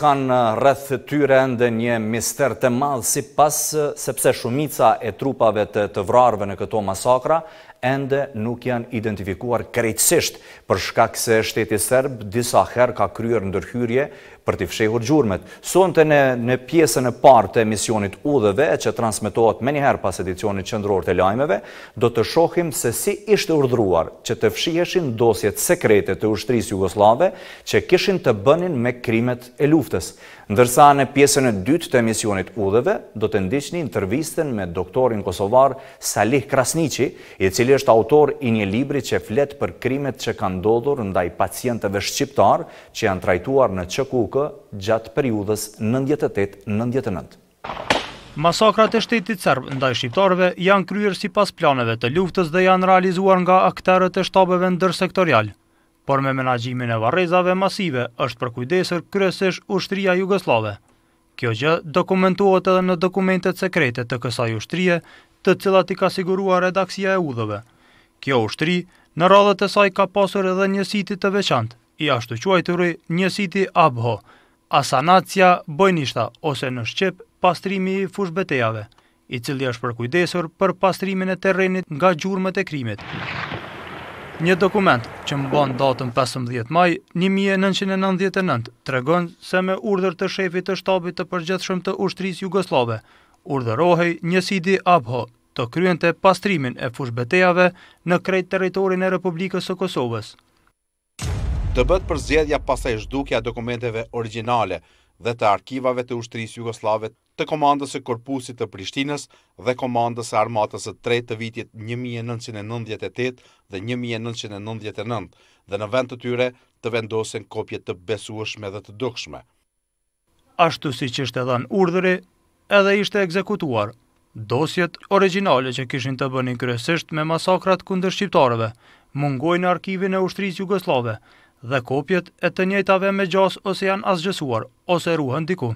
kanë eh, rreth të tyre ndë një mister të madhë si pas eh, sepse shumica e trupave të të vrarve në këto masakra ende nuk janë identifikuar krejtësisht për shkak se shteti serb disa herë ka kryer ndërhyrje për të fshehur gjurmet. Sonte në, në pjesën e partë të emisionit udhëve që transmitohet me njëherë pas edicionit qëndror të lajmeve, do të shohim se si ishte urdruar që të fshiheshin dosjet sekrete të ushtrisë Jugoslave që kishin të bënin me krimet e luft luftës, ndërsa në pjesën e dytë të emisionit udheve do të ndiqni intervistën me doktorin kosovar Salih Krasnici, i cili është autor i një libri që flet për krimet që kanë ndodhur ndaj pacientëve shqiptar që janë trajtuar në ÇKUK gjatë periudhës 98-99. Masakrat e shtetit serb ndaj shqiptarëve janë kryer sipas planeve të luftës dhe janë realizuar nga aktorët e shtabeve ndërsektorial, por me menagjimin e varezave masive është përkujdesër kryesesh ushtria Jugoslave. Kjo gjë dokumentuot edhe në dokumentet sekrete të kësaj ushtrie të cilat i ka sigurua redaksia e udhëve. Kjo ushtri në radhët e saj ka pasur edhe një siti të veçant, i ashtu quajturi një siti abho, asanacja bëjnishta ose në shqep pastrimi i fushbetejave, i cili është përkujdesur për pastrimin e terenit nga gjurmët e krimit. Një dokument që më bon datën 15 maj 1999 të regon se me urdhër të shefit të shtabit të përgjithshëm të ushtris Jugoslave, urdhërohej një sidi abho të kryen të pastrimin e fushbetejave në krejt teritorin e Republikës së Kosovës. Të bëtë për zjedhja pasaj shdukja dokumenteve originale dhe të arkivave të ushtris Jugoslave të komandës së Korpusit të Prishtinës dhe komandës së Armatës së Tretë të vitit 1998 dhe 1999 dhe në vend të tyre të vendosen kopje të besueshme dhe të dukshme. Ashtu si që është në urdhëri, edhe ishte ekzekutuar. Dosjet originale që kishin të bëni kryesisht me masakrat kundër shqiptarëve, mungojnë arkivin e ushtrisë jugoslave dhe kopjet e të njëjtave me gjas ose janë asgjësuar ose ruhen diku.